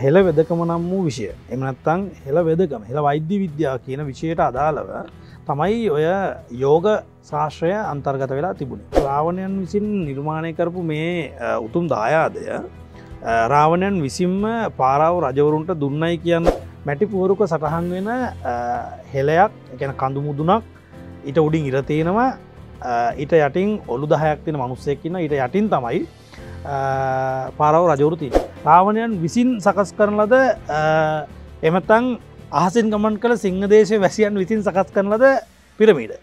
හෙළ වෙදකම නම් වූ විෂය එමනත්තං හෙළ වෙදකම හෙළ වෛද්‍ය විද්‍යා කියන විෂයට අදාළව තමයි ඔය යෝග ශාශ්‍රය අන්තර්ගත වෙලා තිබුණේ රාවණයන් විසින් නිර්මාණය කරපු මේ උතුම් දායාදය රාවණයන් විසින්ම පාරාව රජවරුන්ට දුන්නයි කියන්න මැටි පුවරුක සටහන් වෙන හෙලයක් එකැන කඳු මුදුනක් ඉට උඩින් ඉරතියෙනවා ඊට යටින් ඔලු දහයක් තින මනුස්සයකින්න ඊට යටින් තමයි පාරාව රජවරු තියෙන රාවණයන් විසින් සකස් කරන ලද එමතන් අහසින් ගමන් කළ සිංහදේශය වැසියන් විසින් සකස් කරන ලද පිරමීට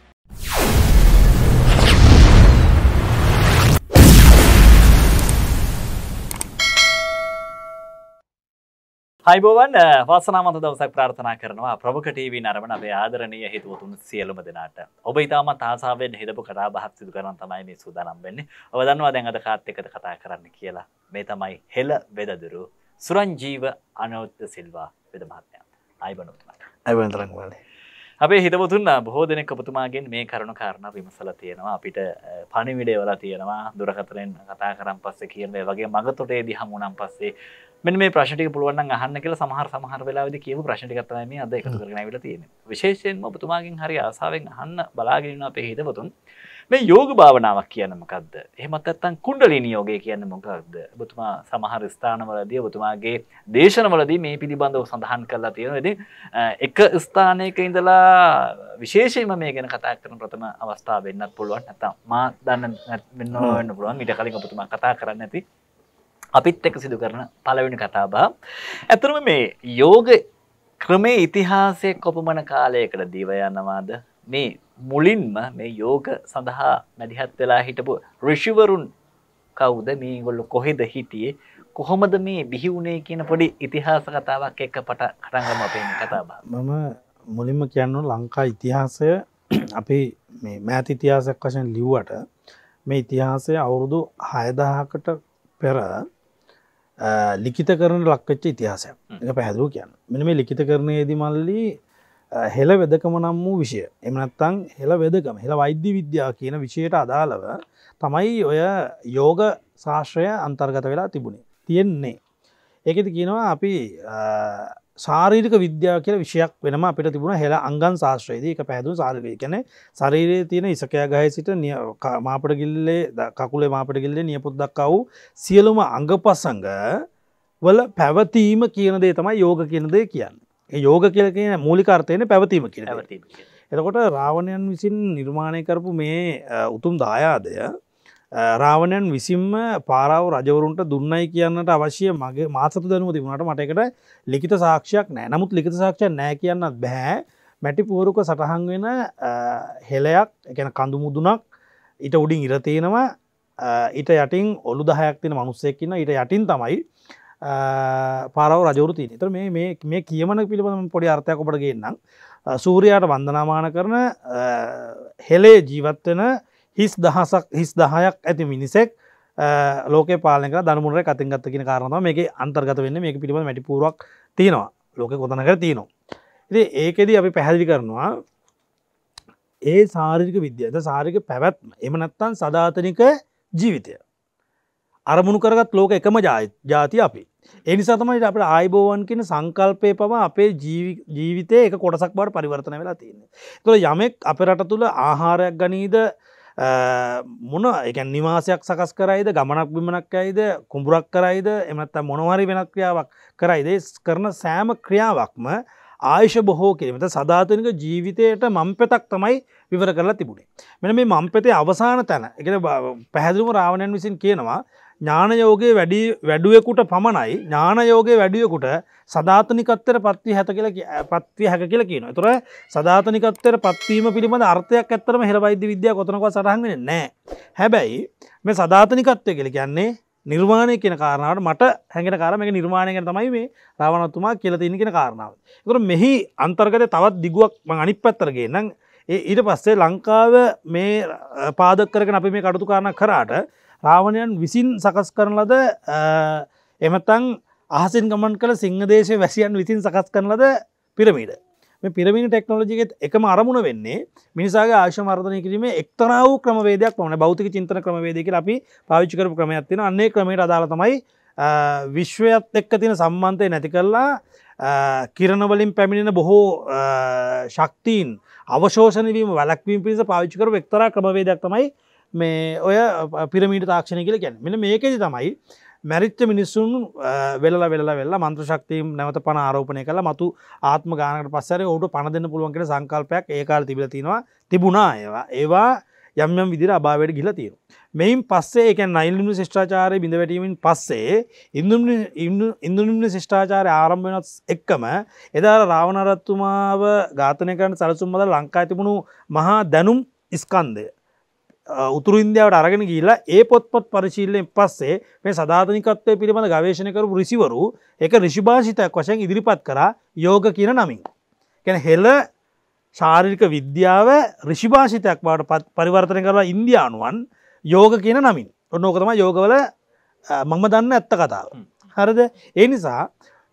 හයිබෝවන් වාසනාමත දවසක් ප්‍රාර්ථනා කරනවා ප්‍රමුඛ ටීවී නරඹන අපේ ආදරණීය හිතවතුන් සියලුම දෙනාට. ඔබ ඉතාමත් ආසාවෙන් හිතපු කතා බහක් සිදු කරන්න තමයි මේ සූදානම් වෙන්නේ. ඔබ දන්නවා දැන් අද කාත් එක්කද කතා කරන්න කියලා. මේ තමයි හෙළ වෙදදුරු සුරංජීව අනෝත්‍ය සිල්වා වෙද මහත්මයා. ආයිබෝන් ඔබතුමාට. ආයිබෝන් තරංගවලේ. අපේ හිතවතුන් බොහෝ දෙනෙක් ඔබතුමාගෙන් මේ කරුණු කාරණා විමසලා තියෙනවා. අපිට පණිවිඩය වල තියෙනවා. දුරකථනෙන් කතා කරන් පස්සේ කියන දේ වගේ මගතොටේදී හමුුණන් පස්සේ මෙන්න මේ ප්‍රශ්ටික පුළුවන් අහන්න කියලා සමහර සමහර වෙලාවද කියව ප්‍රශ්ටිකත්තම මේ අද එකතු කරන වෙලා තියෙන විශේෂයෙන් ඔබතුමාගින් හරි ආසාාවෙන් අහන්න බලාගෙනන්න අපේ හිතපතුන් මේ යෝග භාවනාවක් කියනමකක්ද එහමත් ඇත්තන් කුන්ඩලි නියෝගය කියන්න මොකක්ද බතුමා සමහර ස්ථානවලදී ඔබතුමාගේ දේශනවලදී මේ පිළිබඳව සඳහන් කරලා තියෙනවෙද එක ස්ථානයක ඉඳලා විශේෂයම මේ ගැන කතා කරන ප්‍රථම අවස්ථාව වෙන්නත් පුළුවන් ඇතම් මා දන්න වෙන්න වෙන්න පුළුවන් මිට කලින් ඔබතුමා කතා කරන්න ඇති අපිත් එක සිදු කරන පළවෙනි කතාබා. ඇතරම මේ යෝග ක්‍රමේ ඉතිහාසය කොපමන කාලයකට දීව යනවාද මේ මුලින්ම මේ යෝග සඳහා මැදිහත් වෙලා හිටපු ඍෂිවරුන් කවුද මේ ගොල්ල කොහෙද හිටියේ කොහොමද මේ බිහිවුණේ කියන පොඩි ඉතිහාස කතාවක් එක්ක පට කටගම අපේ කතාබ මම මුලින්ම කියන්නු ලංකා ඉතිහාසය අපි මේ මෑත ඉතිහාසයක් වශයෙන් ලිව්වට මේ ඉතිහාසය අවුරුදු හයදාහකට පෙර ලිඛිත කරන ලක්කච්ච ඉතිහාසයක් එක පැහැදුව කියන්න මෙන මේ ලිඛිත කරනයේදී මල්ලි හෙළ වෙදකම නම් වූ විෂය එමනත්තං හෙළ වෙදකම හෙළ වෛද්‍ය විද්‍යා කියන විෂයට අදාළව තමයි ඔය යෝග ශාශ්‍රය අන්තර්ගත වෙලා තිබුණේ තියෙන්නේ ඒකෙති කියනවා අපි ශාරීරික විද්‍යා කියල විෂයක් වෙනම අපිට තිබුණ හෙලා අංගන් ශාශ්‍රයේදී එක පැදු සාරකය කැන ශරීරයේ තියෙන ඉසකයා ගහය සිට මාපට ගිල්ලේ කකුලේ මාපට ගිල්ලේ නියපුත් දක්කා වූ සියලුම අංග පසංග වල පැවතීම කියනදේ තමයි යෝග කියනදේ කියන්න. යෝග කියල කියන මූලිකාර්ථයන පැවතීම කියන පැවතීම. එතකොට රාවණයන් විසින් නිර්මාණය කරපු මේ උතුම් දායාදය රාවණයන් විසින්ම පාරාව රජවරුන්ට දුන්නයි කියන්නට අවශ්‍ය මගේ මාසතු දනුව තිබුණට මටකට ලිකිත සාක්ෂයක් නෑ නමුත් ලිත සාක්ෂය නෑ කියන්නත් බැහැ මැටි පුවරුක සටහන් වෙන හෙලයක් එකන කඳු මුදුනක් ඊට උඩින් ඉරතියෙනවා ඊට යටින් ඔලු දහයක් තින මනුස්සයක්කින්න ඊට යටින් තමයි පාරව රජවරු තිය තර මේ මේ කියමන පිළිබඳ පොඩි අර්ථයක් ඔබට ගන්නම් සූරයාට වන්දනාමාන කරන හෙලේ ජීවත්වෙන හිස් දහසක් හිස් දහයක් ඇති මිනිසෙක් ලෝක පාලක දනුර කතිගත්ත කියෙන කාරනවා මේක අන්තර්ගත වෙන්න මේ පිළිබඳ මැටි පුරුවක් තියෙනවා ලෝක කොතනකර තියෙනවා ඉති ඒකෙද අපි පැහැදිි කරනවා ඒ සාරික විද්‍යද සාරික පැවැත්ම එම නැත්තන් සධාතනික ජීවිතය අරමුණු කරගත් ලෝක එකම ජාති අපි එනිසා තමයි අපට ආයිබෝවන් කියන සංකල්පය පවා අපේ ජීවිතය එක කොටසක් බවට පරිවර්තන වෙලා තියන්නේ තුළ යමෙක් අප රට තුළ ආහාරයක් ගනීද මොන එක නිවාසයක් සකස් කරයිද ගමනක් විමනක් ඇයිද කුඹුරක් කරයිද එමත්ත මොනවරි වෙනක් ක්‍රියාවක් කරයිද කරන සෑම ක්‍රියාවක්ම ආයශ බොහෝ කිරීමට සධාතනික ජීවිතයට මම් පෙතක් තමයි විවර කරලා තිබුණේ. මෙන මේ මම් පෙතේ අවසාන තැන එක පැහැදිලිම රාවණයන් විසින් කියනවා ඥානයෝගේ වැඩි වැඩුවෙකුට පමණයි ඥානයෝගේ වැඩියකුට සධාතනිකත්තර පත්වී හැත කියල පත්වය හැක කියල කියන තුර සධාතනිකත්තර පත්වීම පිළිබඳ අර්ථයක් ඇත්තරම හෙරබයිද විද්‍යා කොතනක සරහගෙන නෑ හැබැයි මේ සධාතනිකත්වය කියල කියන්නේ නිර්වාණය කියෙන කාරණාවට මට හැඟෙන කාරම එක නිර්මාණයගෙන තමයි මේ රාවනත්තුමා කියලතින්න කෙන කාරණාව. තුර මෙහි අන්තර්ගත තවත් දිගුවක් මං අනිත් පැත්තරගේ නම් ඊට පස්සේ ලංකාව මේ පාදකරක අපි මේ කටුතු කාරණ කරාට රාවණයන් විසින් සකස් කරන ලද එමතං අහසින් ගමන් කළ සිංහදේශ වැසියන් විසින් සකස් කරන ලද පිරමීඩ මේ පිරමිණ ටෙක්නෝජිගෙත් එකම අරමුණ වෙන්නේ මිනිසාගේ ආශමර්ධනය කිරීම එක්තරාව ක්‍රමවේදයක් වන බෞතික චින්තන ක්‍රමවේදක අපි පාවිච්චි කරපු ක්‍රමයක් තින අන්නේ ක්‍රමයට අදාළතමයි විශ්වයත් එක්ක තින සම්බන්ධය නැති කරලා කිරණවලින් පැමිණෙන බොහෝ ශක්තිීන් අවශෝෂණවීම වැලක්වීම පිරිස පාවිච්චි කර එක්තර ක්‍රමවේදයක් තමයි මේ ඔය පිරමීට තාක්ෂණ කියල ගැන මෙ මේකෙද තමයි මැරිච්ච මිනිස්සුන් වෙල වෙල වෙල්ලා මන්ත්‍ර ශක්තිීම් නැවත පන ආරෝපනය කළ මතු ආත්ම ගානට පස්සර ඔුට පණ දෙන්න පුළුවන්කට සංකල්පයක් ඒකාල් තිබලතිනවා තිබුණා ඒවා ඒවා යම්යම් විදිර අභාවයට ගිල තිය. මෙයින් පස්සේ එක නයිල්ලිමි ශිෂ්ඨාචාරය බිඳ වැටීමෙන් පස්සේ ඉන්දුනිම්න ශිෂ්ඨාචාරය ආරම්භනත් එක්කම එදාර රාවණරත්තුමාව ඝාතනය කරන සැලසුම් මද ලංකා තිබුණු මහා දැනුම් ඉස්කන්දය උතුරු ඉන්දියාවට අරගෙන ගීලා ඒ පොත්පොත් පරිශීල්ලෙන් පස්සේ මේ සධාතනිකත්වය පිළිබඳ ගවේශණ කරපු රිසිවරු එක රිෂිභාෂිතයක් වශයෙන් ඉදිරිපත් කරා යෝග කියන නමින්. කැන හෙල ශාරිරික විද්‍යාව රිෂිභාෂිතයක් බවට පරිවර්තනය කරලා ඉන්දයානුවන් යෝග කියන නමින් ඔන්න ඕකතම යෝගවල මංම දන්න ඇත්ත කතාව. හරද ඒ නිසා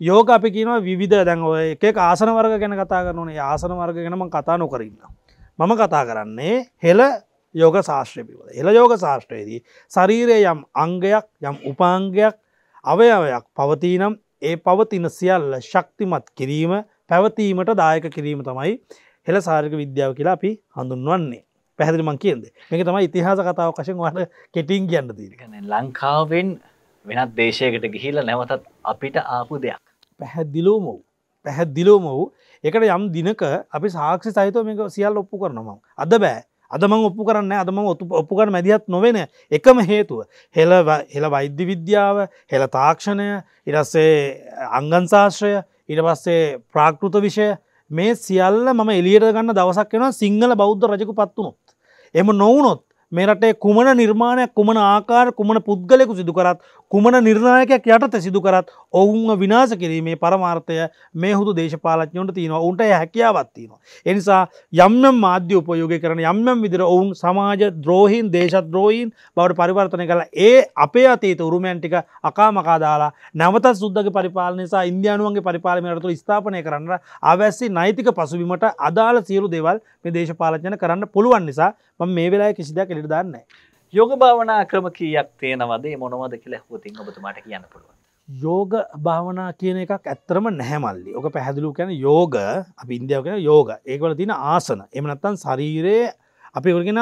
යෝග අපි කියනවා විධ දැන්ව එක ආසන වර්ග ගැන කතා කරනනේ ආසන වර්ග ගැනම කතා නොකරන්න. මම කතා කරන්නේ හෙළ යෝග ශාස්ත්‍රය පිවල එල යෝග ශාස්ත්‍රයේදී ශරීරය යම් අංගයක් යම් උපාංගයක් අවයවයක් පවතිනම් ඒ පවතින සියල්ල ශක්තිමත් කිරීම පැවතීමට දායක කිරීම තමයි හෙළ සාර්ක විද්‍යාව කියලා අපි හඳුන්වන්නේ පැහදිලිමං කියද මේක තමයි ඉතිහාස කතාව කශෙන් වට කෙටින් කියන්න දීගන ලංකාවෙන් වෙනත් දේශයකට ගිහිල නැවතත් අපිට ආපු දෙයක් පැහැදිලෝම වූ පැහැදිලෝම වූ එකට යම් දිනක අපි සාක්ෂි සහිතව මේක සියල් ඔප්පු කරනවා අද බෑ අදම ඔප්පු කරන්න අදම ඔප්පු කර මැදිහත් නොවෙන එකම හේතුව හෙල හෙළ වෛද්‍ය විද්‍යාව හෙළ තාක්ෂණය ඉරස්සේ අංගන්ශාශ්‍රය ඉට පස්සේ ප්‍රාකෘත විෂය මේ සියල්ල මම එලියට ගන්න දවසක් වෙන සිංහල බෞද්ධ රජකු පත්වනොත් එම නොවනොත් මේ රටේ කුමන නිර්මාණයක් කුමන ආකාර කුමන පුද්ගලෙකු සිදුකරත් කුමන නිර්ණයකයක් යටත සිදුකරත් ඔවුන්ව විනාස කිරීමේ පරමාර්ථය මේ හුදු දේශපාලඥොට තියෙනවා උන්ට හැකියාවත් තියෙනවා. එනිසා යම්යම් මාධ්‍ය උපයෝග කරන යම්යම් විදිර ඔවුන් සමාජ ද්‍රෝහින් දේශද්‍රෝහීන් බවට පරිවර්තනය කලා ඒ අපේ අතීත උරුමෑන්ටික අකාමකාදාලා නැවත සුද්දක පරිපාල නිසා ඉන්දයානුවන්ගේ පරිපාලමයටතු ස්ථාපනය කරන්න අවැස්සි නයිතික පසුබිමට අදාළ සියලු දෙවල් මේ දේශපාලඥන කරන්න පුළුවන් නිසා මේ වෙලා කිසිදයක් එලි හරියට දන්න යෝග භාවනා ක්‍රම කීයක් තියෙනවදේ මොනවද කියලා හෝතින් ඔබතුමාට කියන්න පුළුවන් යෝග භාවනා කියන එකක් ඇත්තරම නැහැමල්ලි ඕක පැහැදිලු කැන යෝග අප ඉන්දියාව කියෙන යෝග ඒකවල තින ආසන එමනත්තන් ශරීරයේ අපි වරගෙන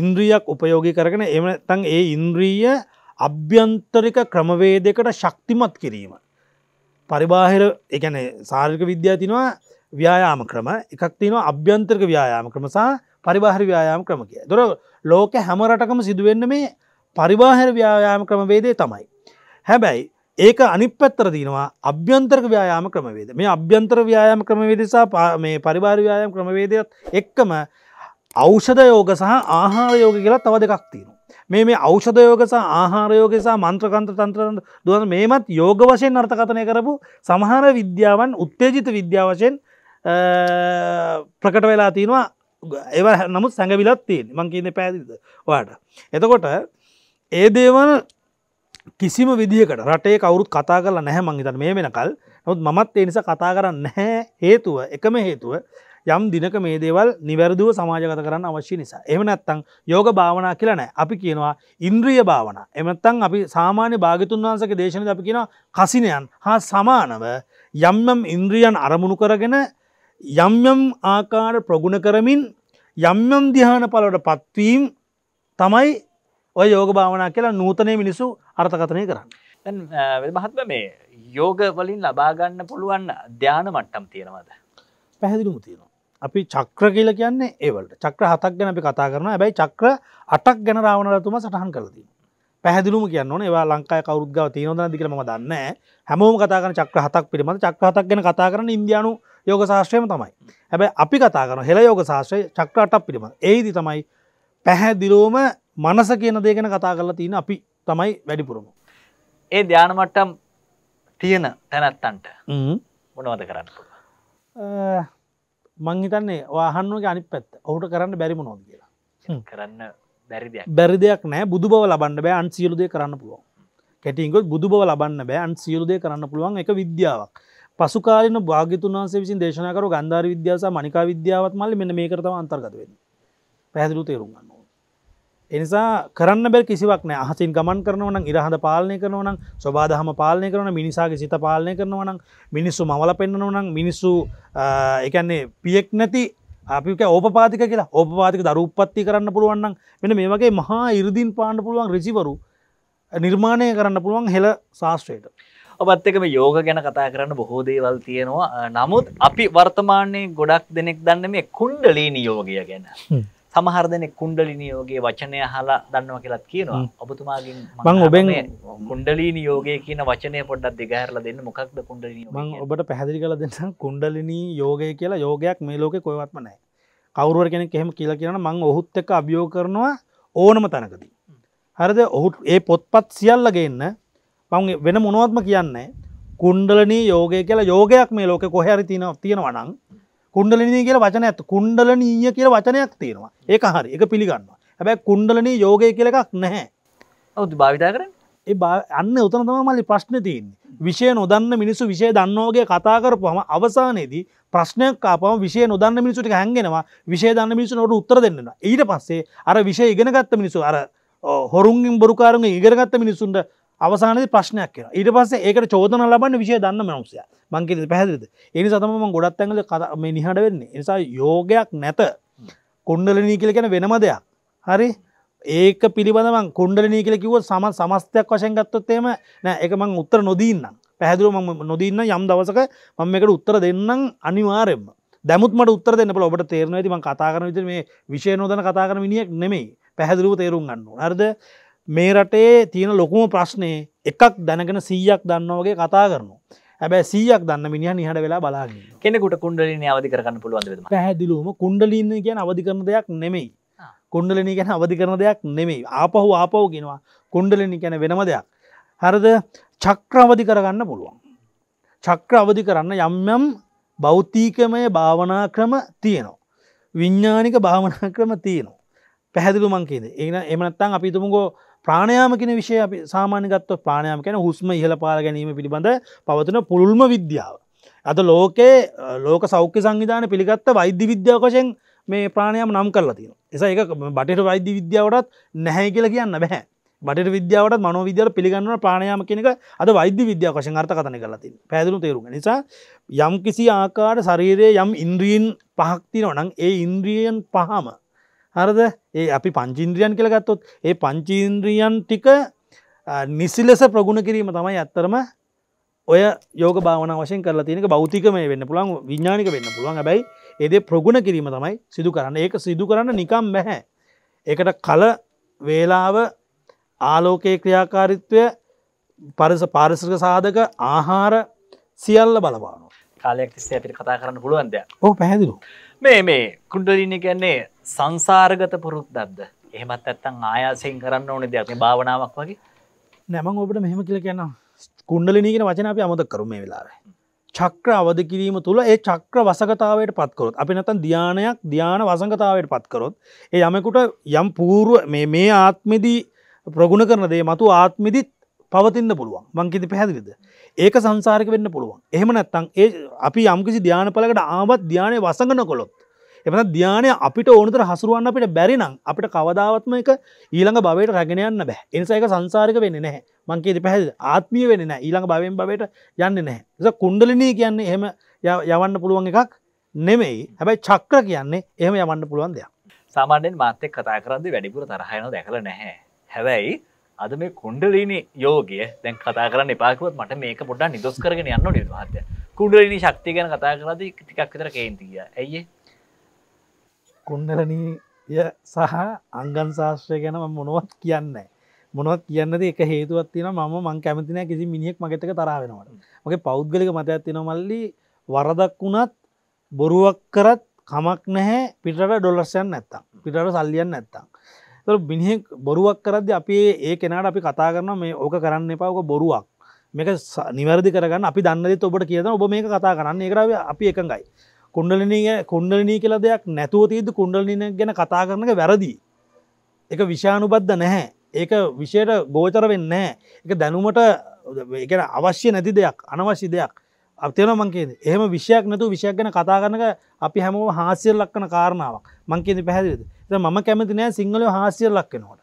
ඉන්ද්‍රියක් උපයෝගී කරගෙන එමනතන් ඒ ඉන්ද්‍රීය අභ්‍යන්තරික ක්‍රමවේදකට ශක්තිමත් කිරීම පරිබාහිර එකන සාර්ක විද්‍යා තිනවා ව්‍යයාම ක්‍රම එකක් තිනවා අභ්‍යන්තර්ක ව්‍යයාම ක්‍රමසා පරිබාහරි ව්‍යයාම ක්‍රම කිය දොර ලෝක හැමරටකම සිදුවෙන්න මේ පරිබාහර ව්‍යයාම ක්‍රමවේදේ තමයි. හැබැයි ඒක අනිපත්තර දීනවා අභ්‍යන්තරක ව්‍යයාම ක්‍රමවේද මේ අභ්‍යන්තර ව්‍යයාම ක්‍රමවේදසා මේ පරිභාරව්‍යයාම ක්‍රමවේදයත් එක්කම අෞෂධ යෝග සහ ආහාර යෝග කියලා තව දෙකක් තියෙනවා. මේ මේ ෞෂධ යෝගසා ආහාරයෝගසා මන්ත්‍රකන්ත්‍ර තන්ත්‍ර දුවන මේමත් යෝග වශයෙන් අර්ථකථනය කරපු සමහර විද්‍යාවන් උත්තේජිත විද්‍යා වශයෙන් ප්‍රකට වෙලා තියෙනවා ඒව නමුත් සැඟවිලත් තියෙන් මංකින්න පැදිද වාට එතකොට ඒ දේවල් කිසිම විදිහකට රටේ කවුරුත් කතා කරලා නැහැ මංහිතන් මේ වෙනකල් නොත් මත් ඒ නිසා කතා කරන්න නැහැ හේතුව එකම හේතුව යම් දිනක මේ දේවල් නිවැරදිව සමාජගත කරන්න අවශ්‍ය නිසා එම නැත්තං යෝග භාවනා කියලා නෑ අපි කියනවා ඉන්ද්‍රිය භාවනා එමත්තං අපි සාමාන්‍ය භාගතුන් වහන්සක දේශනද අපි කියනවා කසිනයන් හා සමානව යම්නම් ඉන්ද්‍රියන් අරමුණු කරගෙන යම්යම් ආකාර ප්‍රගුණ කරමින් යම්යම් දිහානඵලට පත්වීම් තමයි ඔය යෝග භාවනා කියලා නූතනය මිනිසු අර්ථකථනය කරන්න. මහත්ම මේ යෝග වලින් ලබාගන්න පුළුවන් ධ්‍යාන මට්ටම් තියෙනවද. පැහැදිලිමු තියෙනවා. අපි චක්‍ර කියල කියන්නේ ඒවලට චක්‍ර හතක් ගැන අපි කතා කරන ඇබයි චක්‍ර අටක් ගැන රාවණ රතුම සටහන් කරදී. පැහදිලුම කියන්න ඒවා ලංකායි කවරුද්ගව තියනොදන දිකරම දන්න හැමෝම කතාකන චක්‍ර හතක් පිළිබඳ චක්‍ර හතක් ගැන කතා කරන ඉන්දයානු යෝග ශාස්ත්‍රයම තමයි හැබැයි අපි කතා කරන හෙළ යෝග ශාස්ත්‍රය චක්‍රාටක් පිළිබඳ ඒදි තමයි පැහැදිලෝම මනස කියන දේගෙන කතා කරලා තියෙන අපි තමයි වැඩිපුරම ඒ ධ්‍යානමට්ටම් තියෙන තැනැත්තන්ට මොනවද කරන්න මංහිතන්නේ වාහන්නුවගේ අනි පැත් ඔහුට කරන්න බැරිම නොද කියලා කරන්න බැරි දෙයක් නෑ බුදු බව ලබන්න බෑ අන් සියලුදේ කරන්න පුළුවන් කැටිංගොත් බුදු බව ලබන්න බෑ අන් සියලුදේ කරන්න පුළුවන් එක විද්‍යාවක් පසුකාලන භාගතුන්ස විසි දේශනකර ගන්ධාර විද්‍යාස මනිකා විද්‍යාවත් මල්ල මෙන මේ කරතව අන්තර්ගතවෙන පැහැදිලු තේරුම්ගන්න එනිසා කරන්න බැ කිසිවක් නෑ අහසින් ගමන් කරනවන ඉරහඳ පාලනය කරනවන ස්වබාදහම පාලනය කරන මිනිසාගේ සිත පාලනය කරනවන මිනිස්සු මවල පෙන්න්නනවන මිනිස්සු එකන්නේ පියෙක් නැති අපික ඕපාතික කියලා ඕපාතික දරුපත්ති කරන්න පුළුවන්න මෙන මේ වගේ මහා ඉරදිින් පාණ්ඩ පුළුවන් රජිවරු නිර්මාණය කරන්න පුළුවන් හෙළ ශාස්ත්‍රයට ඔබත් එක මේ යෝග ගැන කතා කරන්න බොහෝ දේවල් තියෙනවා නමුත් අපි වර්තමානයේ ගොඩක් දෙනෙක් දන්න මේ කුන්්ඩලීනි යෝගය ගැන සමහර දෙනෙක් කුන්්ඩලිනි යෝගේ වචනය හලා දන්නව කියලත් කියනවා ඔබතුමාගින් මං ඔබෙන් කුන්ඩලීනි යෝගය කියන වචනය පොඩ්ඩක් දෙගෑරල දෙන්න මොකක්ද කුන්ඩලිනි මං ඔබට පැහදිි කල දෙන්න කුන්ඩලිනී යෝගය කියලා යෝගයක් මේ ලෝක කොයවත්ම නෑ කවරුවර කෙනෙක් එහෙම කියලා කියන මං ඔහුත් එක අභියෝ කරනවා ඕනම තැනකදී. හරිද ඔහුට ඒ පොත්පත් සියල්ලගන්න මං වෙන මොනවත්ම කියන්නේ කුන්ඩලනී යෝගය කියලා යෝගයක් මේ ලෝක කොහැරි තින තියෙනවනං කුන්ඩලනී කියලා වචන ඇත් කුන්ඩලනීය කියල වචනයක් තියෙනවා ඒක හරි එක පිළිගන්නවා හැබැ කුන්ඩලනී යෝගය කියල එකක් නැහැ ඔතු භාවිතා කරන ඒ අන්න උතන තම මල්ලි ප්‍රශ්න තියන්නේ විෂය නොදන්න මිනිසු විෂය දන්නෝගේ කතා කරපුහම අවසානයේදී ප්‍රශ්නයක් ආපම විෂය නොදන්න මිනිසුට හැන්ගෙනවා විෂය දන්න මිනිසු නොට උත්තර දෙන්නවා ඊට පස්සේ අර විෂය ඉගෙනගත්ත මිනිසු අර හොරුන්ින් බොරුකාරුන් ඉගරගත්ත මිනිසුන්ට අවසානති ප්‍රශ්නයක් කියෙන ඊට පස්සේ ඒකට චෝදන ලබන්න විෂය දන්න මනුසය මංකිර පැහැදිරිද එනි සතම ගොඩත් ඇඟල කම නිහට වෙන්නේ නිසා යෝගයක් නැත කොන්්ඩලනී කියල කැන වෙනම දෙයක් හරි ඒක පිළිබඳවන් කොන්ඩලනී කියල කිව සම සමස්තයක් වශයෙන් ගත්තොත්තේම නෑ එක මං උත්තර නොදීන්නම් පැහැදිරු ම නොදීන්න යම් දවසක මම එකට උත්තර දෙන්නම් අනිවාරෙන්ම දැමුත්මට උත්තර දෙන්න පල ඔබට තේරන ඇතිම කතා කරන විට මේ විශය නෝදන කතා කරන මිනිියක් නෙමෙයි පැහැදිරුව තේරුම් ගන්න අර්ද මේ රටේ තියෙන ලොකුම ප්‍රශ්නය එකක් දැනගෙන සීයක් දන්නවගේ කතා කරනු. ඇබැ සීයක් දන්න මිනිිය නිහට වෙලා බලාග කෙනෙකුට කුන්ඩලින අවධ කරන්න පුළුවන් පැහැදිලුවම කුන්ඩලින්න ගැන අවධි කරන දෙයක් නෙමෙයි. කුන්ඩලනි ගැන අවධි කරන දෙයක් නෙමෙයි ආපහු ආපහෝ ගෙනවා කුන්ඩලනි ගැන වෙනම දෙයක්. හරද චක්‍ර අවධි කරගන්න පුළුවන්. චක්‍ර අවධි කරන්න යම්යම් බෞතිකමය භාවනා ක්‍රම තියනවා. විඤ්ඥානික භාවනා ක්‍රම තියනවා. පැහැදිලුමන්කේද ඒන එමනත්තන් අපිතුමුකෝ ප්‍රාණයාමකෙන විෂය අපි සාමානගත්ව ප්‍රාණයාම කැන හුස්ම ඉහල පාර ගැනීම පිළිබඳ පවතන පුළුල්ම විද්‍යාව. අද ලෝකයේ ලෝක සෞඛ්‍ය සංවිධාන පිළිගත්ත වෛද්‍ය විද්‍යාවකශයෙන් මේ ප්‍රාණයම නම් කරලා තියෙන. එස එක බටට වෛද්‍ය විද්‍යාවටත් නැහැ කියලා කියන්න බැහැ. බට විද්‍යාවට මනෝ විද්‍යාව පිළිගන්නව ප්‍රාණයාම කෙනෙක අද වෛද්‍ය විද්‍යාව වශයෙන් අර්ථ කතන කරලා තියෙන පැදුණු තේරුම නිසා යම් කිසි ආකාර ශරීරයේ යම් ඉන්ද්‍රියන් පහක් තියෙනවා නම් ඒ ඉන්ද්‍රියන් පහම හරද ඒ අපි පංචින්ද්‍රියන් කළගත්තොත් ඒ පංචීන්ද්‍රියන් ටික නිසිලෙස ප්‍රගුණ කිරීම තමයි ඇත්තරම ඔය යෝග භාවන වශයෙන් කරලා තියෙනක බෞතිකමය වෙන්න පුළන් විඥානික වෙන්න පුළුවන් හැබැයි ඒදේ ප්‍රගුණ කිරීම තමයි සිදු කරන්න ඒක සිදු කරන්න නිකම් බැහැ ඒකට කල වේලාව ආලෝකයේ ක්‍රියාකාරිත්වය පරිස පාරිසක සාධක ආහාර සියල්ල බලපානු කාලයක් තිස්සේ අපිට කතා කරන්න පුළුවන්ද ඕ පැහැදිලු මේ මේ කුඩලිනි කියන්නේ සංසාරගත පුරුද්දක්ද එහෙමත් ඇත්තන් ආයාසයෙන් කරන්න ඕන දෙයක් භාවනාවක් වගේ නැමං ඔබට මෙහෙම කියල කියන්න කුන්ඩලිනීගෙන වචන අපි අමතක් කරුම වෙලාවේ. චක්‍ර අවද කිරීම තුළ ඒ චක්‍ර වසකතාවට පත්කොත් අපි නැතන් ධ්‍යානයක් ධ්‍යාන වසංගතාවට පත්කරොත් ඒ යමෙකුට යම් පූරුව මේ ආත්මිදී ප්‍රගුණ කරනදේ මතු ආත්මිදිත් පවතින්න පුළුවන් මංකිති පැහැදිලිද ඒක සංසාරක වෙන්න පුළුවන් එහෙම නැත්තං ඒ අපි යම්කිසි ධ්‍යානපලකට ආවත් ධ්‍යානය වසඟන කොළොත් එම ධ්‍යානය අපිට ඕනතර හසුරුවන්න අපිට බැරිනම් අපිට කවදාවත්ම එක ඊළඟ බවට රැගෙනයන්න බෑ එනිසාක සංසාරක වෙන්න නැහැ මංකේද පැහැද ආත්මිය වෙන නෑ ඊළඟ භවෙන් බවට යන්න නැහැ කුන්ඩලිනී කියන්නේ එහෙම යවන්න පුළුවන් එකක් නෙමෙයි හැබැයි චක්‍ර කියන්නේ එහෙම යවන්න පුළුවන් දෙයක් සාමාන්‍යෙන් මාත්‍යක කතා කරද වැඩිපුර තරහයන දැකළ නැහැ හැබැයි අද මේ කුන්ඩලීනි යෝගය දැන් කතා කරන්න එපාකුවත් මට මේක පොඩ්ඩා නිදොස් කරගෙන යන්න නිර්වාත්ය කුන්ඩලිනි ශක්ති ගැන කතා කරද ටිකක් විතර කේන්තිය ඇයි කුන්ඩලනීය සහ අංගන් ශාස්ත්‍රය ගැන මොනවත් කියන්න මොනවත් කියන්නද එක හේතුවත්තින ම මං කැමතින කිසි මිනිෙක් මගතක තරාවෙනවට මගේ පෞද්ගලික මතයක්ත්තින මල්ලි වරදක් වුණත් බොරුවක් කරත් කමක් නැහැ පිටට ඩොලර්සයන් නැත්තම් පිටට සල්ලියන් නැත්තම් තර බිනිහෙක් බොරුවක් කරද අපේ ඒ කෙනට අපි කතා කරන මේ ඕක කරන්න එපාවක බොරුවක් මේක නිවැරදි කරගන්න අපි දන්නදත් ඔබට කියද ඔබ මේ කතා කරන්න ඒකරාව අපි එකඟයි කුන්ඩලනීය කුන්ඩලනී කියල දෙයක් නැතුව තිීද කුන්ඩලින ගැන කතා කරනක වැරදි එක විශානුබද්ධ නැහැ ඒක විෂයට ගෝචර වෙන්න එක දැනුමට අවශ්‍ය නැති දෙයක් අනවශ්‍ය දෙයක් අතන මංකේ එහම විෂයක් නැතු විෂයක් ගැන කතා කරනක අපි හැමෝ හාසිල් ලක්කන කාරණාවක් මංකේද පැහැදිවිද මම කැමති නෑ සිංහල හාසිය ලක්කෙනවට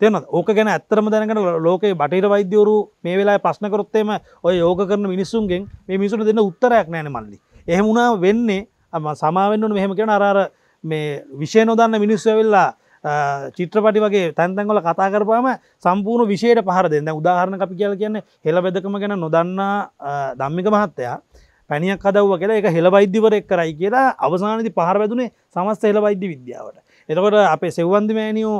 තියන ඕක ගැන ඇත්තරම දැනකට ලෝකේ බටහිර වෛද්‍යවරු මේ වෙලා ප්‍රශ්නකරොත්තේම ඔය යෝග කරන මිනිස්සුන්ගෙන් මේ මිනිසුට දෙන්න උත්තරයක් නෑන මල්ලි එහෙමුණා වෙන්නේ අම සමාවෙන්න්නු මෙහෙම කෙන අරාර මේ විෂය නොදන්න මිනිස්සු වෙල්ලා චිත්‍රපටි වගේ තැන්තැන්ගල කතා කරපාම සම්පූර්ණ විෂයට පහර දෙන්න උදාහරණ අපි කියල කියන්න හෙළ බෙදකම ගැන නොදන්නා දම්මික මහත්තයා පැනියක් කදව්ව කියලා එක හෙළ වෛද්‍යවරෙක් කරයි කියලා අවසානති පහර වැදුනේ සමස්ත හෙළ වෛද්‍ය විද්‍යාවට එතකොට අපේ සෙව්වන්දි මෑනියෝ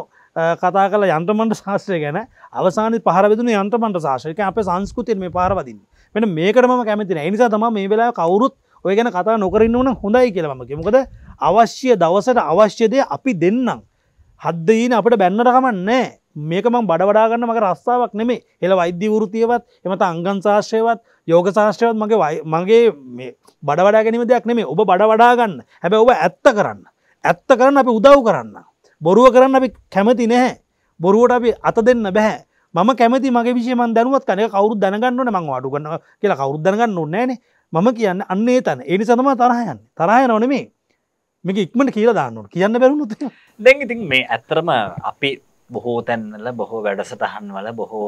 කතා කල යන්ත්‍රමන්ට ශාස්ත්‍රය ගැන අවසාන පහරවිදුන යන්ත්‍රමන්ට ශාශයක අප සංස්කෘතිය මේ පාරවදින්න වෙන මේකටම කැමතින එනිසා තම මේ වෙලා කවුරුත් ඔය ගැන කතා නොකරන්න වන හොඳයි කියලමක මොකද අවශ්‍ය දවසට අවශ්‍යදය අපි දෙන්නම් හද්දීන අපට බැන්නටකමන්නෑ මේකම බඩවඩාගන්න මක රස්සාාවක් නෙමේ එල වෛද්‍ය වෘතියවත් එමත අංගන් ශාශ්‍රයවත් යෝග ශාශ්‍රයවත් මගේ මගේ බඩවඩා ගැනීම දෙයක් නෙමේ ඔබ බඩවඩාගන්න හැබැ ඔබ ඇත්ත කරන්න ඇත්ත කරන්න අපි උදව් කරන්න. බොරුව කරන්න අපි කැමති නැහැ. බොරුවට අපි අත දෙන්න බැහැ මම කැමති මගේ විශෂම දැනුවත් කන කවරු දැනගන්නන මං අඩු කන්න කියලා කවරු දැනගන්න ඕන්නෑන මම කියන්න අන්නේ තැන එනි සතම තරහයන් තරහය නොනෙමේ මේක ඉක්මට කියල දාන්නට කියන්න බැරුණුත් දැන් ඉතින් මේ ඇත්තරම අපි බොහෝ තැන්වල බොහෝ වැඩසටහන් වල බොහෝ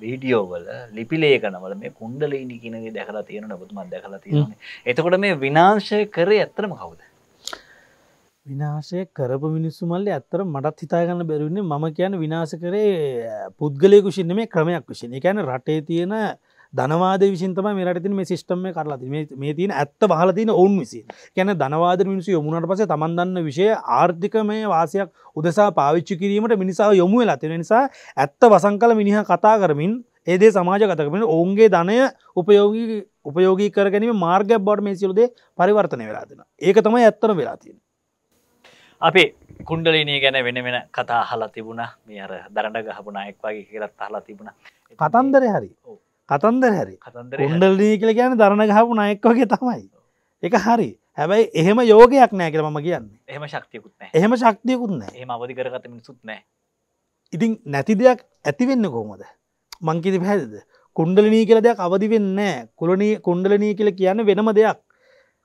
වීඩියෝවල ලිපිලේකනවල මේ කුන්ඩලීනි කියනගේ දැකලා තියෙන නබතුමත් දැකලා තියෙන එතකොට මේ විනාශය කරේ ඇත්තරම කවුද විනාශය කරපු මිනිස්සුමල්ලි ඇත්තර මටත් හිතාගන්න බැරවන්නේ මම කියන විනාශ කරේ පුද්ගලයකු ශින්න මේ ක්‍රමයක් විශෂණ එකැන රටේ තියෙන දනවාද විශින්තම මෙරටතින් මේ සිිටම්ම කරලා මේ තියන ඇත්ත බහල තින ඔවුන් විසි කැන දනවාද මිනිසු යොමුණට පස තමන් දන්න විශය ආර්ථිකමය වාසයක් උදෙසා පාවිච්චි කිරීමට මිනිසාව යොමු වෙලා තින නිසා ඇත්ත වසංකල මිනිහ කතා කරමින් ඒදේ සමාජ කතකමෙන ඔවුන්ගේ ධනය උපයෝගී උපයෝගී කරගැනීම මාර්ග බොඩ් මේ සිලුදේ පරිවර්තනය වෙලාතින ඒක තමයි ඇත්තර වෙලාතින අපේ කුන්ඩලිනී ගැන වෙන වෙන කතා හලා තිබුණ මේ අර දරට ගහපුනායෙක් වගේ කියලත් හලා තිබුණ කතන්දර හරි කතන්දර හරි උන්ඩල්ලී කියල ගැන දරණ ගහපු නයෙක් වගේ තමයි එක හරි හැබැයි එහෙම යෝගයක් නෑ කියල ම කියන්න එහම ශක්තියකුත් එහෙම ශක්තියකුත්න එහම අවධි කරගතමින් සුත්නෑ ඉතින් නැති දෙයක් ඇතිවෙන්න කොහොමද මංකිති පැදිද කුන්ඩලනී කියල දෙයක් අවදි වෙන්න කුලනී කුන්ඩලනී කියල කියන්න වෙනම දෙයක්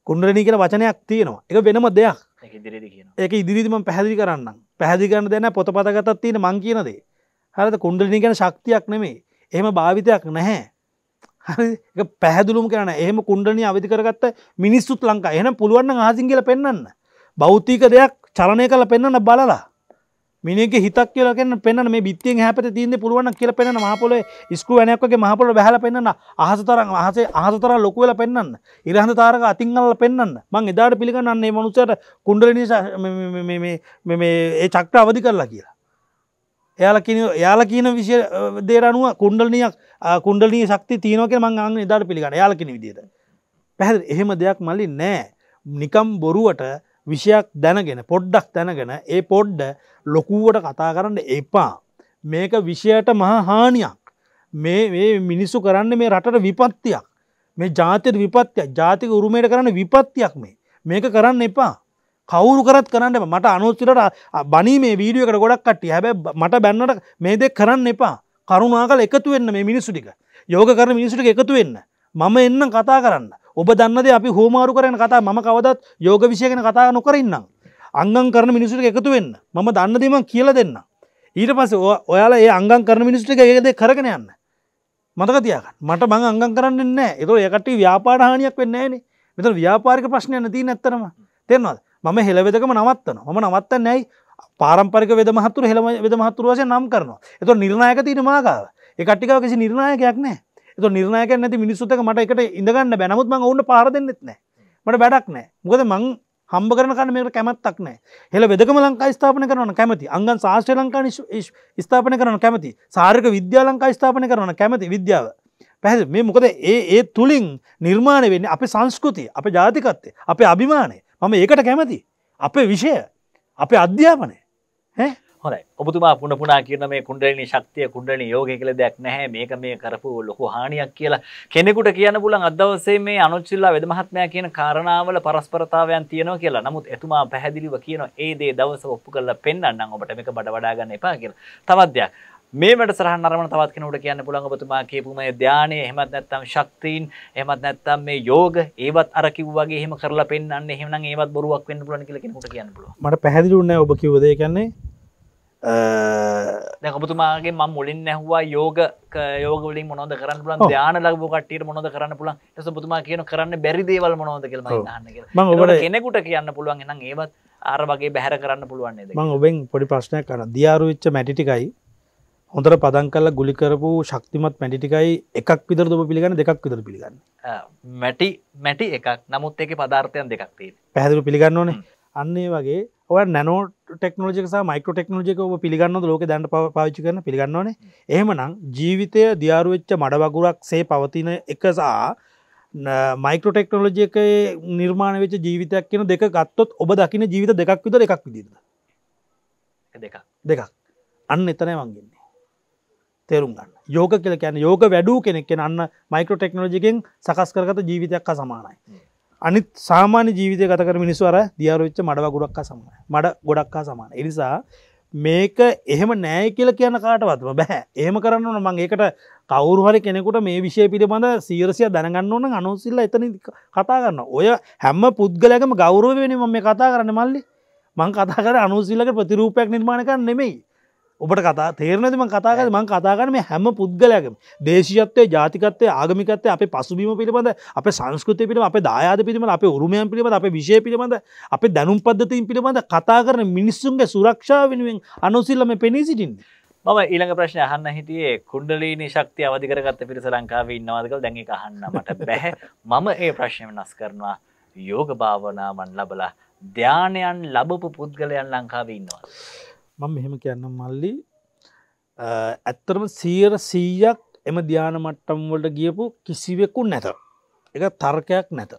කුන්ඩලනී කියල වචනයක් තියෙනවා එක වෙනම දෙයක් ඒක ඉදිරිදිම පැහැදිි කරන්න පැහදිකරන්න දෙන පොතපතගතත් තියෙන මං කියනදේ හරද කුන්ඩලනි ගැන ශක්තියක් නෙමේ එහෙම භාවිතයක් නැහැ පැහදුළුම් කරන එහම කුන්ඩනි අවිධ කරගත්ත මිනිස්සුත් ලංකා එන පුළුවන් ආසිං කියල පෙන්න්න බෞතික දෙයක් චලනය කල පෙන්න්න බලලා මිනිගේ හිතක් කියල කෙන පෙන්න මේ බිත්තියෙන් හැපට තිීන්ද පුළුවන් කියල පෙන මහපොල ස්කු වනයක්ගේ මහපොල බැහල පෙන්න්න අහසතරන් අහසේ අහසතර ලොකුවල පෙන්න්න ඉරහඳ තාරක අතිංගල්ල පෙන්න්න මං එදාට පිළිගන්නන්නේ මනුසට කුන්ඩලනි ඒ චක්ට අවධි කරලා කියලා. එයාල කියන යාල කියන විශය දේරනුව කුන්ඩලනයක් කුන්ඩලී ශක්ති තියනක මං අන්න එදාට පිළිගන්න යාලකින විදිට. පැහැ එහෙම දෙයක් මලි නෑ නිකම් බොරුවට විෂයක් දැනගෙන පොඩ්ඩක් දැනගෙන ඒ පොඩ්ඩ ලොකුවට කතා කරන්න එපා. මේක විෂයට මහා හානියක්. මේ මිනිස්සු කරන්න මේ රටට විපත්තියක්. මේ ජාතිර විපත්තියක් ජාතික උරුමයට කරන්න විපත්තියක් මේ. මේක කරන්න එපා. කවුරු කරත් කරන්න මට අනුත්තිරට බනීමේ වීඩියකට ගොඩක් කට්ටිය හැබ මට බැන්නට මේ දෙ කරන්න එපා කරුණා කල එකතු වෙන්න මේ මිනිස්සුටික යෝග කරන මිනිසුට එකතු වෙන්න මම එන්න කතා කරන්න ඔබ දන්නද අපි හෝමාරු කරන කතා මම කවදත් යෝග විෂයගෙන කතා නොකරන්නම් අංගන් කරන මිනිසුට එකතු වෙන්න මම දන්න දෙම කියල දෙන්න ඊට පස ඔයාලා ඒ අංගන් කරන මිනිස්ටික ඒකද කරගෙන යන්න මතක තියක මට මං අංගන් කරන්න නෑ එතු එකට ව්‍යාපාරහානියක් වෙන්න න මෙත ව්‍යාපාරික ප්‍රශ්නය නති නැත්තරම තෙරවාද මම හෙළවෙදකම නවත්තන ම නවත්තන්න නැයි පාරම්පරික වෙද මහත්තුර හෙළම වෙද මහත්තුරුවසය නම් කරනවා එතු නිර්ණයක තිීර මාගාව එකටිකාව කිසි නිර්ණයකයක් නෑ එතු නිර්ණයක නැති මිනිස්සුත මට එකට ඉඳගන්න බැනමුත්ම ඔවුන්න පාර දෙන්නෙත් නෑ මට වැඩක් නෑ මොකද මං හම්බ කරන කන මේට කැමත්තක් නෑ හෙළ වෙදකම ලංකා ස්ථාපන කරන කැමති අංගන් ශාශ්‍ර ලංකා ස්ථාපන කරන කැමති සාරක විද්‍යා ලංකා ස්ථාපන කරන කැමති විද්‍යාව පැහ මේ මොකද ඒ ඒ තුළින් නිර්මාණය වෙන්න අප සංස්කෘතිය අප ජාතිකත්තේ අපේ අභිමානය මම ඒකට කැමති අපේ විෂය අපේ අධ්‍යාපනය හැ හොඳයි ඔබතුමා පුුණ පුනා කියන මේ කුඩලනි ශක්තිය කුඩලනි යෝග කළ දෙයක් නැහැ මේක මේ කරපු ලොකු හානියක් කියලා කෙනෙකුට කියන්න පුලන් අදවසේ මේ අනුච්චිල්ලා වෙදමහත්මය කියන කාරණාවල පරස්පරතාවයන් තියෙනවා කියලා නමුත් එතුමා පැහැදිලිව කියන ඒ දේ දවස ඔප්පු කරලා පෙන්න්නම් ඔබට මේක බඩවඩාගන්න එපා කියලා තවත්දයක් මේට සරහ නරම තවත් කෙනට කියන්න පුළන් ඔබතුමා කියපුමය ධ්‍යානය හෙමත් නැත්තම් ශක්තිීන් එමත් නැත්තම් මේ යෝග ඒවත් අරකිවගේ හෙම කරලා පෙන්න්න හෙම ඒවත් බොරුවක් වන්න පුලන් කියල ට කියන්න මට පැදිරුන්න ඔබ කිවදේ කියන්නේ දැකපතුමාගේ ම මුලින් නැහවා යෝග යෝගලින් මොනොද කරන්න පුලන් යාන ලබ කට මොද කරන්න පුලන් ඇස පුතුමා කියන කරන්න බැරිදේවල් මොනොද කියල න්න කෙනෙකුට කියන්න පුළුවන් එනම් ඒවත් ආර වගේ බැහර කරන්න පුළුවන් ම ඔබෙන් පොඩි ප්‍රශ්නය කර දියාරුච්ච මැටිකයි හොඳර පදන් කල්ල ගුලිකරපු ශක්තිමත් මැටිකයි එකක් විදර දුම පිළිගන්න දෙකක් විදර පිළිගන්න මැටි මැටි එකක් නමුත් එක පදාර්ථයන් දෙකක්ේ පැහැදිරු පිළිගන්න ඕනේ අන්නේ වගේ ඔය නැනෝ ටෙක්නෝජික මයිකෝ ටෙක්නෝජික ඔබ පිළිගන්න ලෝක දැන්ට පාවිච්චි කරන පිළිගන්නවන එහෙමනම් ජීවිතය දියාරුවෙච්ච මඩවගුරක් සේ පවතින එකසා මයිකෝ ටෙක්නෝලජික නිර්මාණ වෙච ජීවිතයක් කියන දෙක ගත්තොත් ඔබ දකින ජීවිත දෙකක් විතර එකක් විදිද දෙකක් අන්න එතනය වන්ගන්නේ තේරුම් ගන්න යෝක කියල කියන යෝක වැඩූ කෙනෙක් අන්න මයිකෝ ටෙක්නෝජිකෙන් සකස් කරගත ජීවිතයක් සමානයි අනිත් සාමාන්‍ය ජීවිතය කතකර මිනිස්සු අර දියරච්ච මඩවගුඩක් සමන මඩ ගොඩක්කා සමාන එනිසා මේක එහෙම නෑ කියල කියන කාටවත්ම බැහැ ඒම කරන්න ඕන මං ඒකට කවුරුහරි කෙනෙකුට මේ විෂය පිළිබඳ සීරසිය දැනගන්න ඕන අනුසිල්ල එතන කතා කරන්න ඔය හැම පුද්ගලකම ගෞරව වෙන ම මේ කතා කරන්න මල්ලි මං කතා කර අනුසිල්ලක ප්‍රතිරූපයක් නිර්මාණක නෙමෙයි ඔබට කතා තේරණදම කතාග මං කතාගන මේ හැම පුද්ගලයකම දේශීත්වය ජාතිකත්වය ආගමිකත්වය අප පසුබීම පිළිබඳ අප සංස්කෘතිය පිළිම අප දායාද පිළිම අප උරුමයන් පිළිබඳ අප විශය පිළිබඳ අප දැනුම් පද්ධතින් පිළිබඳ කතා කරන මිනිස්සුන්ගේ සුරක්ෂා වෙනුවෙන් අනුසිල්ලම පෙනී සිටින්. මම ඊළඟ ප්‍රශ්න අහන්න හිටියේ කුණ්ඩලීනි ශක්තිය අවධිකරගත්ත පිරිස ලංකාවේ ඉන්නවාදකල් දැඟි අහන්න මට බැහැ මම ඒ ප්‍රශ්නය වෙනස් කරනවා යෝග භාවනාවන් ලබලා ධ්‍යානයන් ලබපු පුද්ගලයන් ලංකාවේ ඉන්නවා. මම මෙහෙම කියන්න මල්ලි ඇත්තරම සීර සීයක් එම ධ්‍යාන මට්ටම් වලට ගියපු කිසිවෙකු නැත එක තර්කයක් නැත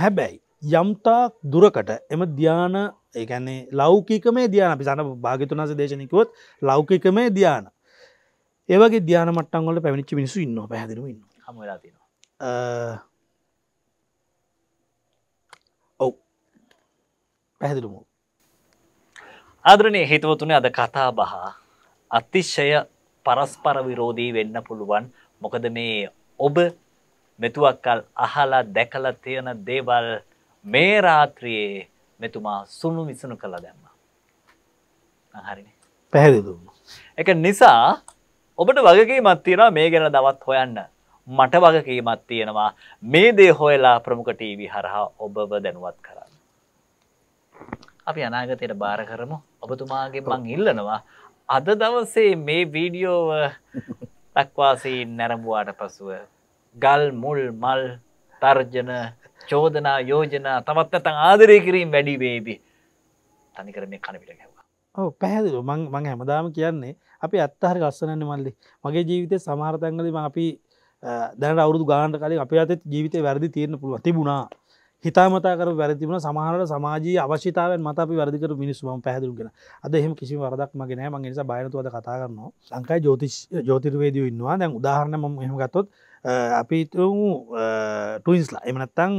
හැබැයි යම්තාක් දුරකට එම ධ්‍යාන ඒගැන්නේ ලෞකිකමේ ධ්‍යාන අපි සන භාගතුනාස දේශනකුවත් ලෞකිකමේ ධ්‍යාන ඒවගේ ධ්‍යාන මට්ටන්ගොල පැමිච්ච මිනිසු ඉන්න පැදිරීම ඉන්න හමලාතින ඔව් පැහැදිලුමූ ආදරණය හිතවතුන අද කතා බහ අතිශ්‍යය පරස්පර විරෝධී වෙන්න පුළුවන් මොකද මේ ඔබ මෙතුවක්කල් අහලා දැකල තියෙන දේවල් මේ රාත්‍රියයේ මෙතුමා සුණු විසුණු කළ දැම්ම හරි පැහැදිදුම එක නිසා ඔබට වගකී මත්තියෙනවා මේ ගැන දවත් හොයන්න මට වගකීමත් තියෙනවා මේ දේ හොයලා ප්‍රමුඛටීවි හරහා ඔබව දැනුවත් කර අපි අනාගතයට බාර කරමු ඔබතුමාගේ මං ඉල්ලනවා අද දවසේ මේ වීඩියෝව දක්වාසීන් නැරඹුවාට පසුව ගල් මුල් මල් තර්ජන චෝදනා යෝජනා තවත් නැතන් ආදරය කිරීම වැඩි වේවි තනිකර මේ කණපිට ගැවා ඕ පැහැදිලු මං මං හැමදාම කියන්නේ අපි අත්තහරි ගස්සනන්න මල්ලි මගේ ජීවිතය සමහරතැන්ගලම අපි දැන අවුදු ගාන්ට කලින් අපි අත ජීවිතය වැරදි තියන්න පුළුව තිබුණා හිතාමතා කර වැරදිබුණ සමහරට සමාජී අවශ්‍යතාවෙන් මත අපි වැරදිකර මිනිස්සුම පැහදුරුගෙන අද එහම කිසි වරදක් මගෙනෑ මගේ නිසා බයනතුවද කතා කරනවා ලංකායි ජෝතිෂ ජෝතිර්වේදිය ඉන්නවා දැන් උදාහරණ ම එහම ගත්තොත් අපි ටයින්ස්ලා එමනත්තං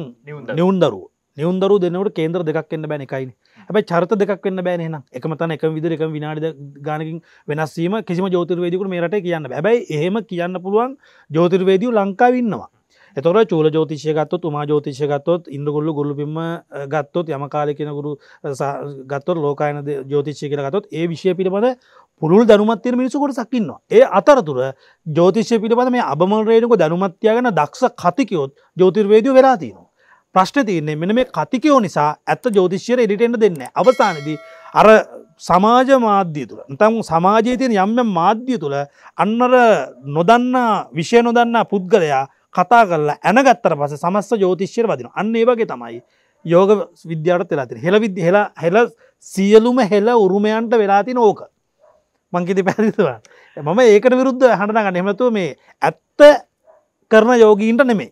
නිවුන්දරුව නිවුන්දරු දෙනවට කේන්ද්‍ර දෙකක් එන්න බෑන එකයින ඇැ චරිත දෙකක් වන්න බෑන එකමතන එක විදිර එක විනාඩි ගානකින් වෙනස්සීම කිසිම ජෝතිර්වේදකු මේරට කියන්න බැබයි එහෙම කියන්න පුළුවන් ජෝතිර්වේදිය ලංකාවන්නවා එතොර චූල ජෝතිෂය ගත්තොත් තුමා ජෝතිෂය ගත්තොත් ඉන්දගොල්ලු ගොල්ලිම ගත්තොත් යම කාලය කෙනගුරු ගත්තොත් ලෝකායන ජෝතිෂය කියෙන ගත්තොත් ඒ විශෂය පිළිබඳ පුළුල් දනුමත්තිය මිනිසුකොට සකින්නවා. ඒ අතරතුර ජෝතිෂය පිළිබඳ මේ අබමල්රේනක දනුමත්තියාගෙන දක්ෂ කතිකයොත් ජෝතිර්වේදිය වෙලාතිනවා. ප්‍රශ්න තියන්නේ මෙන මේ කතිකයෝ නිසා ඇත්ත ජෝතිෂයට එඩිටෙන්ට දෙන්න අවසානදී අර සමාජ මාධ්‍ය තුළ තම් සමාජය තියෙන යම්ම මාධ්‍ය තුළ අන්නර නොදන්නා විෂය නොදන්නා පුද්ගලයා කතා කරලා ඇනගත්තර පස සමස්ස ජෝතිශ්‍යය වදින අන්න ඒ වගේ තමයි යෝග විද්‍යාට වෙලාතින හෙළ විද හෙලා හෙල සියලුම හෙල උරුමයන්ට වෙලාතින ඕක මංකිති පැදිතුවා මම ඒකට විරුද්ධ හඬනග නෙමතු මේ ඇත්ත කරන යෝගීන්ට නෙමේ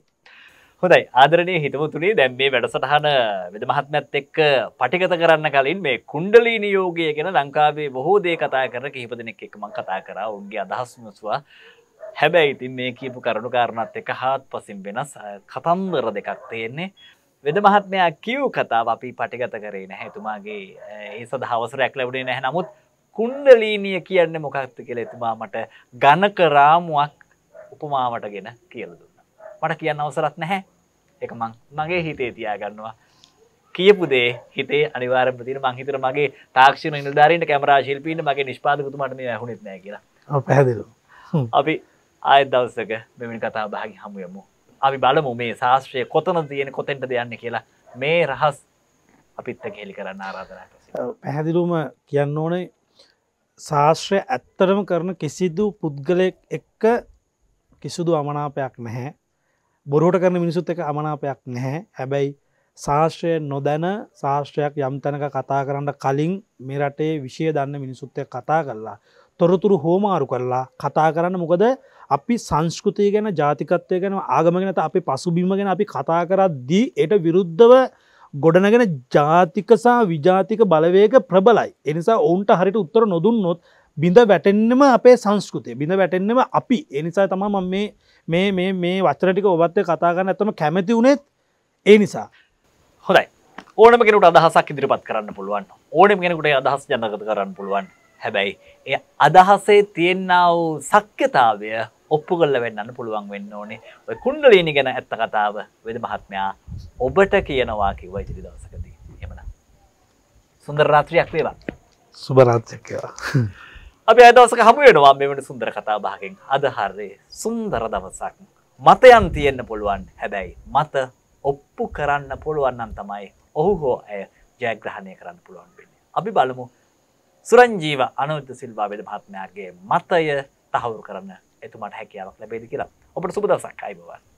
හොඳයි ආදරනය හිතමුතුනේ දැම් මේ වැඩසටහන වෙද මහත්මැත් එක්ක පටිගත කරන්න කලින් මේ කුන්ඩලී නියෝගය ගෙන ලංකාවේ බොහෝ දේ කතා කර කිහිපදනෙක් එකම කතා කර උන්ගේ අදහස්මස්වා හැබැයි ඉතින් මේ කියපු කරුණු කාරණත් එක හාත් පසින් වෙනස් කතන්දර දෙකක් තියෙන්නේ වෙද මහත්මයා කිව් කතාව අපි පටිගත කරේ නැහැ එතුමාගේ ඒ සදහවසරයක් ලැබුණේ නැහැ නමුත් කුණ්ඩලීනිය කියන්න මොකක්ද කියල එතුමා මට ගණක රාමුවක් උපමාවට ගෙන කියල දුන්න. මට කියන්න අවසරත් නැහැ එක මං මගේ හිතේ තියාගන්නවා. කියපු දේ හිතේ අනිවාර ප්‍රතින මංහිතර මගේ තාක්ෂණ නිධාරට කැමරා ශිල්පීන මගේ නිෂ්පාදකතුමට හුණෙත් නැ කියලා පැදිලු. අපි ආයත් දවසක මෙමින් කතා බාගි හමුයමු. අපි බලමු මේ ශාස්ත්‍රය කොතන තියෙන කොතෙන්ට දෙයන්න කියලා මේ රහස් අපිත්ත කෙලි කරන්න ආරාධනට පැහැදිලුම කියන්න ඕනේ ශාස්ත්‍රය ඇත්තරම කරන කිසිදු පුද්ගලයෙක් එක්ක කිසිදු අමනාපයක් නැහැ බොරුවට කරන මිනිසුත් එක අමනාපයක් නැහැ හැබැයි ශාස්ත්‍රය නොදැන ශාස්ත්‍රයක් යම් තැනක කතා කරන්න කලින් මේ රටේ විෂය දන්න මිනිසුත්ය කතා කරලා තොරතුරු හෝමාරු කරලා කතා කරන්න මොකද අපි සංස්කෘතිය ගැන ජාතිකත්වය ගැන ආගමගෙනත අපි පසුබිම ගැන අපි කතා කරද්දී එයට විරුද්ධව ගොඩනගෙන ජාතිකසා විජාතික බලවේග ප්‍රබලයි. එනිසා ඔවුන්ට හරිට උත්තර නොදුන්නොත් බිඳ වැටෙන්න්නම අපේ සංස්කෘතිය බිඳ වැටෙන්න්නම අපි එනිසා තම ම මේ මේ මේ වචරටික ඔබත්ය කතාගන්න ඇතම කැමැති වුණෙත් ඒ නිසා හොඳයි ඕනම කෙනට අදහසක් ඉදිරිපත් කරන්න පුළුවන් ඕනම කෙනෙකුට අදහස් ජනගත කරන්න පුළුවන් හැබැයි එය අදහසේ තියෙන්න්නාව සක්්‍යතාවය ඔප්පු කල්ල වෙන්නන්න පුළුවන් වෙන්න ඕනේ ඔය කුන්ඩලීනි ගැන ඇත්ත කතාව වෙද මහත්මයා ඔබට කියනවා කිව ඉතිරි දවසකදී එමන සුන්දර රාත්‍රයක් වේවා සුභරාත්්‍යයවා අපි අදවසක හමුවෙනවා මෙමට සුන්දර කතා භාගෙන් අදහරේ සුන්දර දවසක් මතයන් තියෙන්න්න පුළුවන් හැබැයි මත ඔප්පු කරන්න පුළුවන්නම් තමයි ඔහු හෝ ඇය ජයග්‍රහණය කරන්න පුළුවන් වෙන්න අපි බලමු සුරංජීව අනුත සිල්වා වෙද මහත්මයාගේ මතය තහවුරු කරන්න එතුමාට හැකියාවක් ලැබේද කියලා ඔබට සුබදසක් අයිබවන්.